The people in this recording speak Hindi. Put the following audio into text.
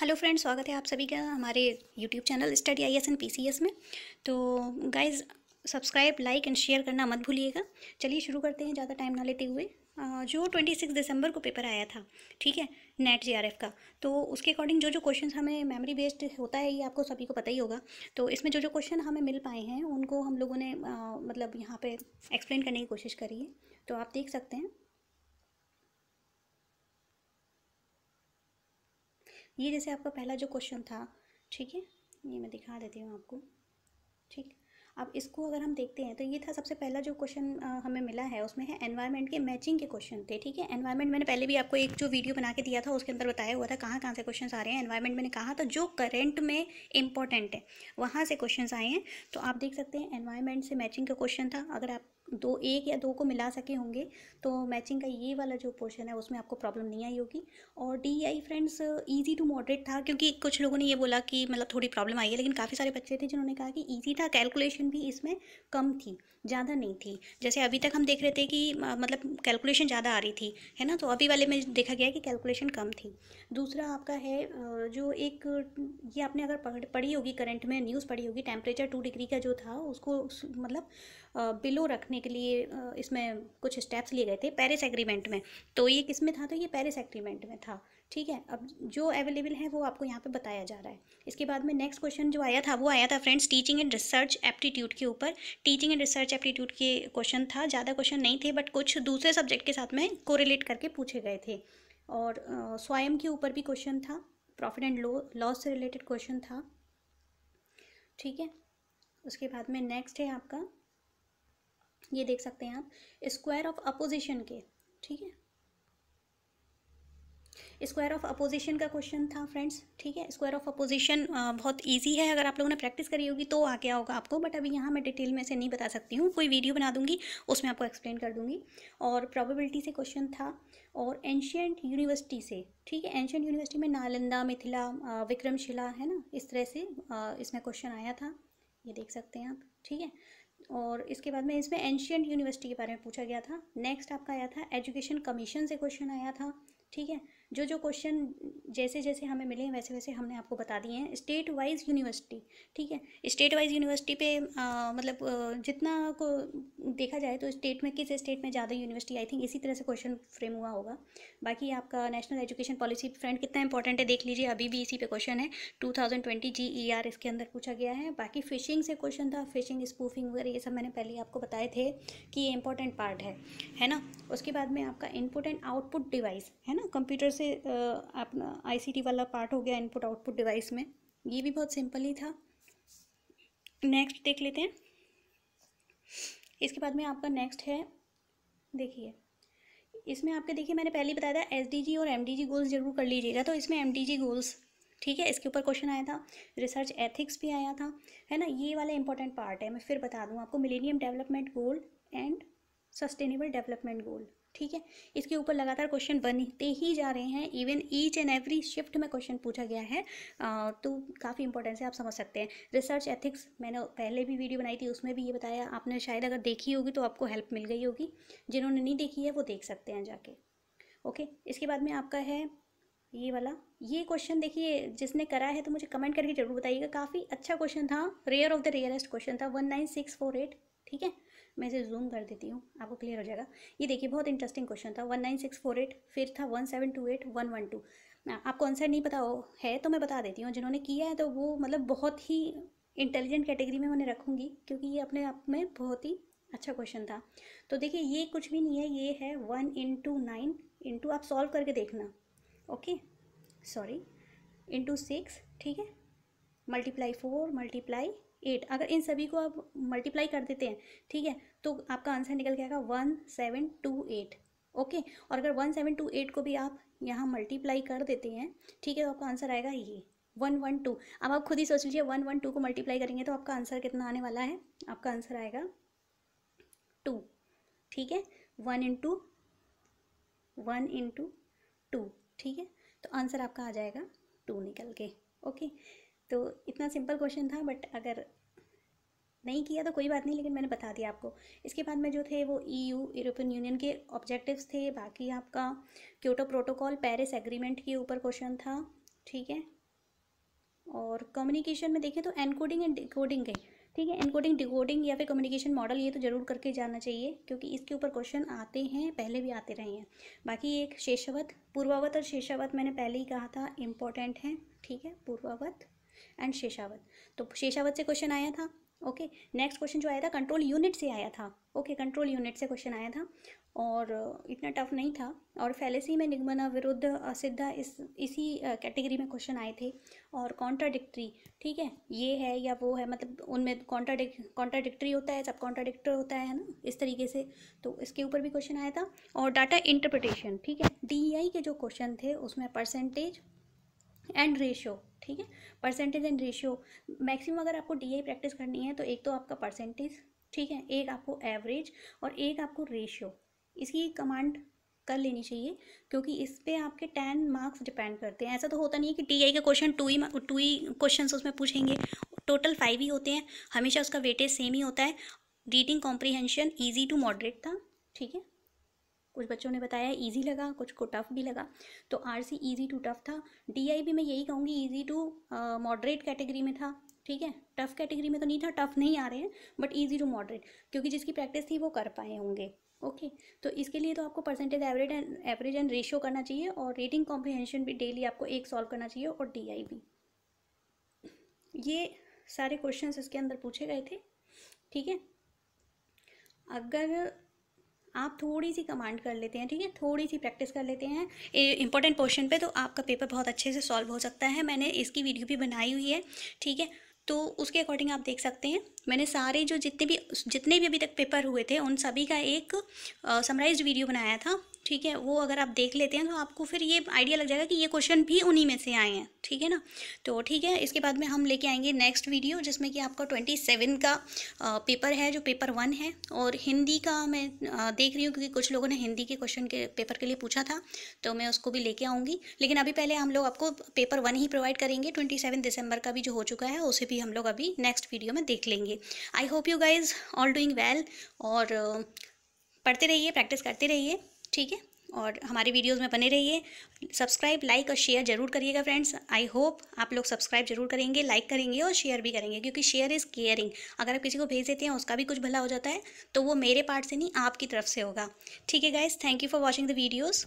हेलो फ्रेंड्स स्वागत है आप सभी का हमारे YouTube channel study I S N P C S में तो guys subscribe like and share करना मत भूलिएगा चलिए शुरू करते हैं ज़्यादा टाइम ना लेते हुए जो ट्वेंटी सिक्स दिसंबर को पेपर आया था ठीक है नेट एफ का तो उसके अकॉर्डिंग जो जो क्वेश्चन हमें मेमोरी बेस्ड होता है ये आपको सभी को पता ही होगा तो इसमें जो जो क्वेश्चन हमें मिल पाए हैं उनको हम लोगों ने आ, मतलब यहाँ पर एक्सप्लेन करने की कोशिश करी है तो आप देख सकते हैं ये जैसे आपका पहला जो क्वेश्चन था ठीक है ये मैं दिखा देती हूँ आपको ठीक अब इसको अगर हम देखते हैं तो ये था सबसे पहला जो क्वेश्चन हमें मिला है उसमें है एनवायरनमेंट के मैचिंग के क्वेश्चन थे ठीक है एनवायरनमेंट मैंने पहले भी आपको एक जो वीडियो बना के दिया था उसके अंदर बताया हुआ था कहाँ कहाँ से क्वेश्चंस आ रहे हैं एनवायरनमेंट मैंने कहा तो जो करेंट में इंपॉर्टेंट है वहाँ से क्वेश्चन आए हैं तो आप देख सकते हैं एनवायरमेंट से मैचिंग का क्वेश्चन था अगर आप दो एक या दो को मिला सके होंगे तो मैचिंग का ये वाला जो पोर्शन है उसमें आपको प्रॉब्लम नहीं आई होगी और D I friends easy to moderate था क्योंकि कुछ लोगों ने ये बोला कि मतलब थोड़ी प्रॉब्लम आई है लेकिन काफ़ी सारे बच्चे थे जिन्होंने कहा कि ईजी था कैलकुलेशन भी इसमें कम थी ज़्यादा नहीं थी जैसे अभी तक हम देख रहे थे कि मतलब कैलकुलेशन ज़्यादा आ रही थी है ना तो अभी वाले में देखा गया कि कैलकुलेशन कम थी दूसरा आपका है जो एक ये आपने अगर पढ़ी होगी करंट में न्यूज़ पढ़ी होगी टेम्परेचर टू डिग्री का जो था उसको मतलब बिलो रखने रखने के लिए इसमें कुछ स्टेप्स लिए गए थे पेरिस एग्रीमेंट में तो ये किस में था तो ये पेरिस एग्रीमेंट में था ठीक है अब जो अवेलेबल है वो आपको यहाँ पे बताया जा रहा है इसके बाद में नेक्स्ट क्वेश्चन जो आया था वो आया था friends teaching and research aptitude के ऊपर टीचिंग एंड रिसर्च एप्टीट्यूड के क्वेश्चन था ज़्यादा क्वेश्चन नहीं थे बट कुछ दूसरे सब्जेक्ट के साथ में कोरिलेट करके पूछे गए थे और स्वयं के ऊपर भी क्वेश्चन था प्रॉफिट एंड लॉस से रिलेटेड क्वेश्चन था ठीक है उसके बाद में नेक्स्ट है आपका ये देख सकते हैं आप स्क्वायर ऑफ अपोजिशन के ठीक है स्क्वायर ऑफ अपोजिशन का क्वेश्चन था फ्रेंड्स ठीक है स्क्वायर ऑफ अपोजिशन बहुत इजी है अगर आप लोगों ने प्रैक्टिस करी होगी तो आ गया होगा आपको बट अभी यहाँ मैं डिटेल में से नहीं बता सकती हूँ कोई वीडियो बना दूंगी उसमें आपको एक्सप्लेन कर दूंगी और प्रोबेबिलिटी से क्वेश्चन था और एंशियंट यूनिवर्सिटी से ठीक है एंशियंट यूनिवर्सिटी में नालंदा मिथिला विक्रमशिला है ना इस तरह से इसमें क्वेश्चन आया था ये देख सकते हैं आप ठीक है और इसके बाद में इसमें एंशियंट यूनिवर्सिटी के बारे में पूछा गया था नेक्स्ट आपका आया था एजुकेशन कमीशन से क्वेश्चन आया था ठीक है जो जो क्वेश्चन जैसे जैसे हमें मिले हैं वैसे वैसे हमने आपको बता दिए हैं स्टेट वाइज यूनिवर्सिटी ठीक है स्टेट वाइज यूनिवर्सिटी पे आ, मतलब जितना को देखा जाए तो स्टेट में किस स्टेट में ज़्यादा यूनिवर्सिटी आई थिंक इसी तरह से क्वेश्चन फ्रेम हुआ होगा बाकी आपका नेशनल एजुकेशन पॉलिसी फ्रेंड कितना इंपॉर्टेंट है देख लीजिए अभी भी इसी पे क्वेश्चन है two thousand twenty G E R इसके अंदर पूछा गया है बाकी फिशिंग से क्वेश्चन था फिशिंग स्पूफिंग वगैरह ये सब मैंने पहले आपको बताए थे कि ये इंपॉर्टेंट पार्ट है है ना उसके बाद में आपका इनपुट एंड आउटपुट डिवाइस है ना कंप्यूटर से अपना आईसीटी वाला पार्ट हो गया इनपुट आउटपुट डिवाइस में ये भी बहुत सिंपल ही था नेक्स्ट देख लेते हैं इसके बाद में आपका नेक्स्ट है देखिए इसमें आपके देखिए मैंने पहले ही बताया था एस और एम गोल्स जरूर कर लीजिएगा तो इसमें एम गोल्स ठीक है इसके ऊपर क्वेश्चन आया था रिसर्च एथिक्स भी आया था है ना ये वाला इंपॉर्टेंट पार्ट है मैं फिर बता दूँ आपको millennium development goal and sustainable development goal ठीक है इसके ऊपर लगातार क्वेश्चन बनते ही जा रहे हैं even each and every shift में क्वेश्चन पूछा गया है तो काफ़ी इंपॉर्टेंस है आप समझ सकते हैं रिसर्च एथिक्स मैंने पहले भी वीडियो बनाई थी उसमें भी ये बताया आपने शायद अगर देखी होगी तो आपको हेल्प मिल गई होगी जिन्होंने नहीं देखी है वो देख सकते हैं जाके ओके इसके बाद में आपका है ये वाला ये क्वेश्चन देखिए जिसने करा है तो मुझे कमेंट करके जरूर बताइएगा काफ़ी अच्छा क्वेश्चन था rare of the rarest question था one nine six four eight ठीक है मैं इसे जूम कर देती हूँ आपको क्लियर हो जाएगा ये देखिए बहुत इंटरेस्टिंग क्वेश्चन था one nine six four eight फिर था one seven two eight one one two आपको आंसर नहीं पता हो है तो मैं बता देती हूँ जिन्होंने किया है तो वो मतलब बहुत ही इंटेलिजेंट कैटेगरी में उन्हें रखूँगी क्योंकि ये अपने आप में बहुत ही अच्छा क्वेश्चन था तो देखिए ये कुछ भी नहीं है ये है वन इंटू नाइन इंटू आप सॉल्व करके देखना ओके सॉरी इंटू सिक्स ठीक है मल्टीप्लाई फोर मल्टीप्लाई एट अगर इन सभी को आप मल्टीप्लाई कर देते हैं ठीक है तो आपका आंसर निकल के आएगा one seven two eight okay और अगर वन सेवन टू एट को भी आप यहाँ मल्टीप्लाई कर देते हैं ठीक है तो आपका आंसर आएगा ये वन वन टू अब आप खुद ही सोच लीजिए वन वन टू को मल्टीप्लाई करेंगे तो आपका आंसर कितना आने वाला है आपका आंसर आएगा टू ठीक है one into one into two ठीक है तो आंसर आपका आ जाएगा टू निकल के ओके तो इतना सिंपल क्वेश्चन था बट अगर नहीं किया तो कोई बात नहीं लेकिन मैंने बता दिया आपको इसके बाद में जो थे वो ईयू यूरोपियन यूनियन के ऑब्जेक्टिव्स थे बाकी आपका क्योटो प्रोटोकॉल पेरिस एग्रीमेंट के ऊपर क्वेश्चन था ठीक है और कम्युनिकेशन में देखें तो एनकोडिंग एंड डिकोडिंग के ठीक है एनकोडिंग डिकोडिंग या फिर कम्युनिकेशन मॉडल ये तो ज़रूर करके जाना चाहिए क्योंकि इसके ऊपर क्वेश्चन आते हैं पहले भी आते रहे हैं बाकी एक शेषावत पूर्वावत और शेषावत मैंने पहले ही कहा था इम्पोर्टेंट है ठीक है पूर्वावत एंड शेषावत तो शेषावत से क्वेश्चन आया था ओके नेक्स्ट क्वेश्चन जो आया था कंट्रोल यूनिट से आया था ओके कंट्रोल यूनिट से क्वेश्चन आया था और uh, इतना टफ नहीं था और फैलेसी में निगमना विरुद्ध असिद्धा इस इसी कैटेगरी uh, में क्वेश्चन आए थे और कॉन्ट्राडिक्ट्री ठीक है ये है या वो है मतलब उनमें कॉन्ट्राडिक कॉन्ट्राडिक्ट्री होता है सब कॉन्ट्राडिक्टर होता है ना इस तरीके से तो इसके ऊपर भी क्वेश्चन आया था और डाटा इंटरप्रटेशन ठीक है डी के जो क्वेश्चन थे उसमें परसेंटेज एंड रेशो ठीक है परसेंटेज एंड रेशियो मैक्सिमम अगर आपको डी प्रैक्टिस करनी है तो एक तो आपका परसेंटेज ठीक है एक आपको एवरेज और एक आपको रेशियो इसकी कमांड कर लेनी चाहिए क्योंकि इस पर आपके टेन मार्क्स डिपेंड करते हैं ऐसा तो होता नहीं है कि टी आई के क्वेश्चन टू ही टू ही क्वेश्चन उसमें पूछेंगे टोटल फाइव ही होते हैं हमेशा उसका वेटेज सेम ही होता है reading comprehension easy to moderate था ठीक है कुछ बच्चों ने बताया ईजी लगा कुछ को टफ भी लगा तो R C easy to tough था डी आई भी मैं यही कहूँगी ईजी टू मॉडरेट कैटेगरी में था ठीक है टफ कैटेगरी में तो नहीं था टफ नहीं आ रहे हैं बट ईजी टू मॉडरेट क्योंकि जिसकी प्रैक्टिस थी वो कर पाए होंगे ओके okay, तो इसके लिए तो आपको percentage average and average and ratio करना चाहिए और रीडिंग कॉम्प्रिहेंशन भी डेली आपको एक सॉल्व करना चाहिए और डी आई भी ये सारे क्वेश्चंस इसके अंदर पूछे गए थे ठीक है अगर आप थोड़ी सी कमांड कर लेते हैं ठीक है थोड़ी सी प्रैक्टिस कर लेते हैं इंपॉर्टेंट पोर्शन पे तो आपका पेपर बहुत अच्छे से सॉल्व हो सकता है मैंने इसकी वीडियो भी बनाई हुई है ठीक है तो उसके अकॉर्डिंग आप देख सकते हैं मैंने सारे जो जितने भी जितने भी अभी तक पेपर हुए थे उन सभी का एक समराइज वीडियो बनाया था ठीक है वो अगर आप देख लेते हैं तो आपको फिर ये आइडिया लग जाएगा कि ये क्वेश्चन भी उन्हीं में से आए हैं ठीक है ना तो ठीक है इसके बाद में हम लेके आएंगे नेक्स्ट वीडियो जिसमें कि आपका ट्वेंटी सेवन का पेपर है जो पेपर वन है और हिंदी का मैं देख रही हूँ क्योंकि कुछ लोगों ने हिंदी के क्वेश्चन के पेपर के लिए पूछा था तो मैं उसको भी लेके आऊँगी लेकिन अभी पहले हम लोग आपको पेपर वन ही प्रोवाइड करेंगे ट्वेंटी सेवन दिसंबर का भी जो हो चुका है उसे भी हम लोग अभी नेक्स्ट वीडियो में देख लेंगे I hope you guys all doing well और पढ़ते रहिए प्रैक्टिस करते रहिए ठीक है और हमारे वीडियोस में बने रहिए सब्सक्राइब लाइक और शेयर जरूर करिएगा फ्रेंड्स आई होप आप लोग सब्सक्राइब जरूर करेंगे लाइक करेंगे और शेयर भी करेंगे क्योंकि शेयर इज़ केयरिंग अगर आप किसी को भेज देते हैं उसका भी कुछ भला हो जाता है तो वो मेरे पार्ट से नहीं आपकी तरफ से होगा ठीक है guys thank you for watching the videos